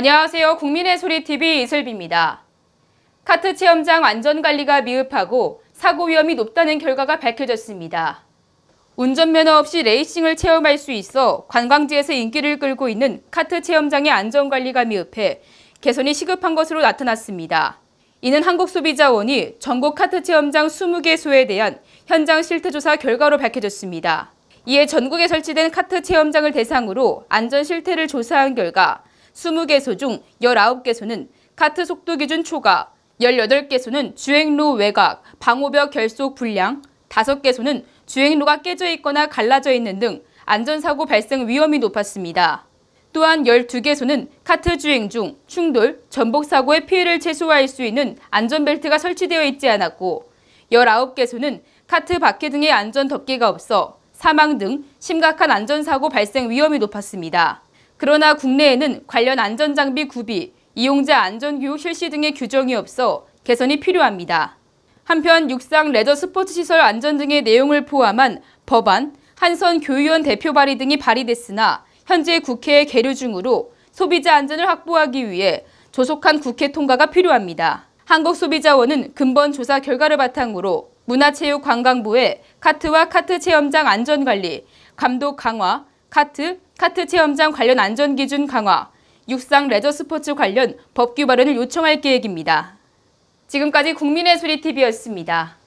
안녕하세요. 국민의 소리 TV 이슬비입니다. 카트 체험장 안전관리가 미흡하고 사고 위험이 높다는 결과가 밝혀졌습니다. 운전면허 없이 레이싱을 체험할 수 있어 관광지에서 인기를 끌고 있는 카트 체험장의 안전관리가 미흡해 개선이 시급한 것으로 나타났습니다. 이는 한국소비자원이 전국 카트 체험장 20개소에 대한 현장 실태조사 결과로 밝혀졌습니다. 이에 전국에 설치된 카트 체험장을 대상으로 안전 실태를 조사한 결과 20개소 중 19개소는 카트 속도 기준 초과, 18개소는 주행로 외곽, 방호벽 결속 불량, 5개소는 주행로가 깨져 있거나 갈라져 있는 등 안전사고 발생 위험이 높았습니다. 또한 12개소는 카트 주행 중 충돌, 전복사고의 피해를 최소화할 수 있는 안전벨트가 설치되어 있지 않았고 19개소는 카트 바퀴 등의 안전 덮개가 없어 사망 등 심각한 안전사고 발생 위험이 높았습니다. 그러나 국내에는 관련 안전장비 구비, 이용자 안전교육 실시 등의 규정이 없어 개선이 필요합니다. 한편 육상 레저 스포츠 시설 안전 등의 내용을 포함한 법안, 한선 교위원 육 대표 발의 등이 발의됐으나 현재 국회에 계류 중으로 소비자 안전을 확보하기 위해 조속한 국회 통과가 필요합니다. 한국소비자원은 근본 조사 결과를 바탕으로 문화체육관광부에 카트와 카트 체험장 안전관리, 감독 강화, 카트, 카트 체험장 관련 안전기준 강화, 육상 레저 스포츠 관련 법 규발을 언 요청할 계획입니다. 지금까지 국민의 소리TV였습니다.